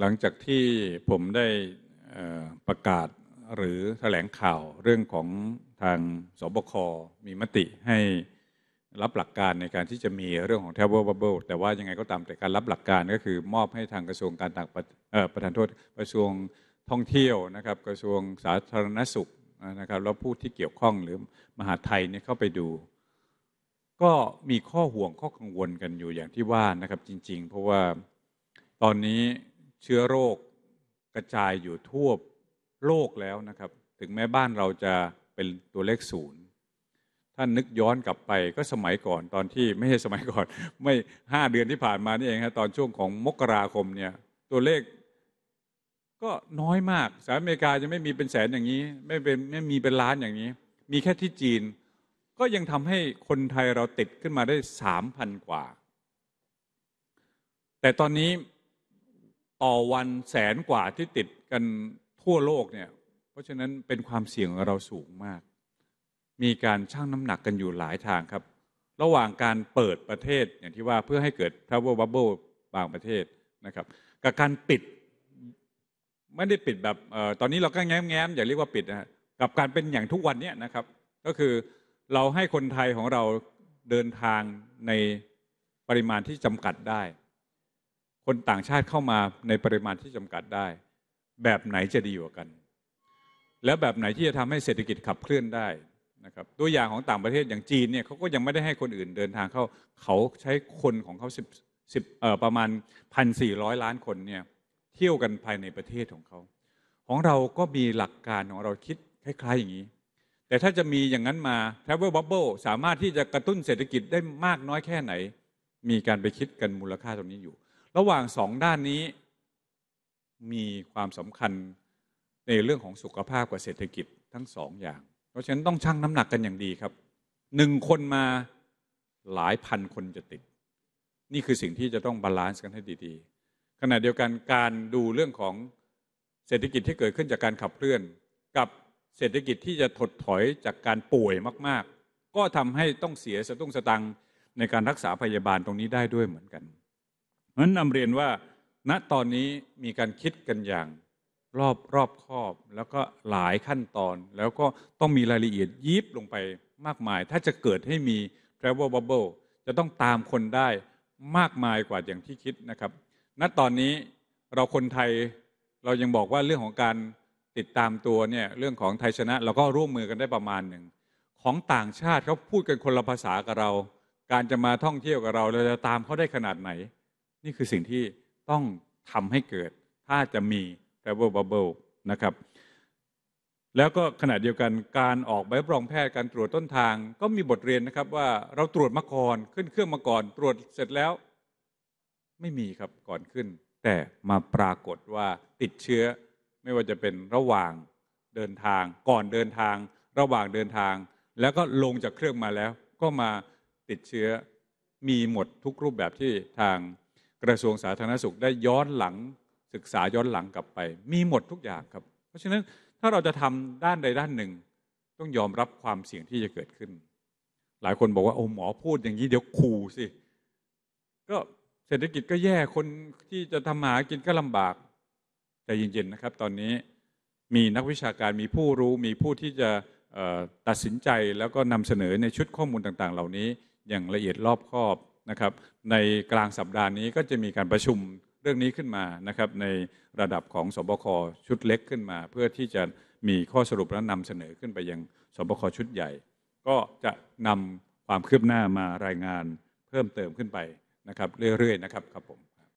หลังจากที่ผมได้ประกาศหรือแถลงข่าว เรื่องของทางสบค มีมติให้รับหลักการในการที่จะมีเรื่องของ t ท a v e l bubble แต่ว่ายังไงก็ตามแต่การรับหลักการก็คือ มอบให้ทางกระทรวงการต่างประธานโทษกระทรวงท่องเที่ยวนะครับ กระทรวงสาธารณสุขนะครับ แล้วผู้ที่เกี่ยวข้องหรือมหาไทยเนี่ยเข้าไปดู ก็มีข้อห่วงข้อกังวลกันอยู่อย่างที่ว่านะครับจริง ๆ เพราะว่าตอนนี้เชื้อโรคกระจายอยู่ทั่วโลกแล้วนะครับ ถึงแม้บ้านเราจะเป็นตัวเลขศูนย์ท่านนึกย้อนกลับไปก็สมัยก่อนตอนที่ไม่ใช่สมัยก่อนไม่ห้าเดือนที่ผ่านมานี่เองฮะตอนช่วงของมกราคมเนี่ย ตัวเลขก็น้อยมากสหรัฐอเมริกาจะไม่มีเป็นแสนอย่างนี้ ไม่เป็นไม่มีเป็นล้านอย่างนี้ มีแค่ที่จีน ก็ยังทำให้คนไทยเราติดขึ้นมาได้สามพันกว่า แต่ตอนนี้ต่อวันแสนกว่าที่ติดกันทั่วโลกเนี่ย เพราะฉะนั้นเป็นความเสี่ยงของเราสูงมาก มีการชั่งน้ำหนักกันอยู่หลายทางครับ ระหว่างการเปิดประเทศอย่างที่ว่าเพื่อให้เกิดทาวเวอร์บับเบางประเทศนะครับ กับการปิดไม่ได้ปิดแบบออตอนนี้เราก็แง้มแง้มอย่าเรียกว่าปิดนะ กับการเป็นอย่างทุกวันเนี้ยนะครับ ก็คือเราให้คนไทยของเราเดินทางในปริมาณที่จำกัดได้คนต่างชาติเข้ามาในปริมาณที่จำกัดได้ แบบไหนจะดีกว่ากัน แล้วแบบไหนที่จะทำให้เศรษฐกิจขับเคลื่อนได้นะครับ ตัวอย่างของต่างประเทศอย่างจีนเนี่ยเขาก็ยังไม่ได้ให้คนอื่นเดินทางเข้าเขาใช้คนของเขาสิบสิบเอ่อประมาณพันสี่ร้อยล้านคนเนี่ยเที่ยวกันภายในประเทศของเขา ของเราก็มีหลักการของเราคิดคล้ายๆอย่างนี้ แต่ถ้าจะมีอย่างนั้นมา travel bubble สามารถที่จะกระตุ้นเศรษฐกิจได้มากน้อยแค่ไหน มีการไปคิดกันมูลค่าตรงนี้อยู่ระหว่างสองด้านนี้มีความสำคัญในเรื่องของสุขภาพกับเศรษฐกิจทั้งสองอย่าง เพราะฉะนั้นต้องชั่งน้ำหนักกันอย่างดีครับหนึ่งคนมาหลายพัน คนจะติดนี่คือสิ่งที่จะต้องบาลานซ์กันให้ดีๆ ขณะเดียวกันการดูเรื่องของเศรษฐกิจที่เกิดขึ้นจากการขับเคลื่อนกับเศรษฐกิจที่จะถดถอยจากการป่วยมาก ๆ ก็ทำให้ต้องเสียสตุ้งสตังในการรักษาพยาบาลตรงนี้ได้ด้วยเหมือนกันนั้นนำเรียนว่าณตอนนี้มีการคิดกันอย่าง รอบรอบครอบแล้วก็หลายขั้นตอน แล้วก็ต้องมีรายละเอียดยิบลงไปมากมาย ถ้าจะเกิดให้มี travel bubble จะต้องตามคนได้มากมายกว่าอย่างที่คิดนะครับ ณตอนนี้เราคนไทยเรายังบอกว่าเรื่องของการติดตามตัวเนี่ยเรื่องของไทยชนะเราก็ร่วมมือกันได้ประมาณหนึ่งของต่างชาติเขาพูดกันคนละภาษากับเรา การจะมาท่องเที่ยวกับเราเราจะตามเขาได้ขนาดไหนนี่คือสิ่งที่ต้องทำให้เกิด ถ้าจะมี travel bubble นะครับ แล้วก็ขณะเดียวกันการออกใบรรองแพทย์การตรวจต้นทางก็มีบทเรียนนะครับ ว่าเราตรวจมาก่อนขึ้นเครื่องมาก่อน ตรวจเสร็จแล้ว ไม่มีครับก่อนขึ้น แต่มาปรากฏว่าติดเชื้อไม่ว่าจะเป็นระหว่างเดินทาง ก่อนเดินทาง ระหว่างเดินทาง แล้วก็ลงจากเครื่องมาแล้ว ก็มาติดเชื้อมีหมดทุกรูปแบบที่ทางกระทรวงสาธารณสุขได้ย้อนหลังศึกษาย้อนหลังกลับไป มีหมดทุกอย่างครับ เพราะฉะนั้นถ้าเราจะทำด้านใดด้านหนึ่ง ต้องยอมรับความเสี่ยงที่จะเกิดขึ้น หลายคนบอกว่า โอ้ หมอพูดอย่างนี้เดี๋ยวขู่สิ ก็เศรษฐกิจก็แย่คนที่จะทำหากินก็ลำบากแต่เย็นๆนะครับตอนนี้มีนักวิชาการมีผู้รู้ มีผู้ที่จะตัดสินใจแล้วก็นำเสนอในชุดข้อมูลต่างๆ เหล่านี้อย่างละเอียดรอบคอบนะครับในกลางสัปดาห์นี้ก็จะมีการประชุมเรื่องนี้ขึ้นมานะครับในระดับของสบคชุดเล็กขึ้นมา เพื่อที่จะมีข้อสรุปและนำเสนอขึ้นไปยังสบคชุดใหญ่ ก็จะนำความคืบหน้ามารายงานเพิ่มเติมขึ้นไปนะครับ เรื่อยๆนะครับครับผม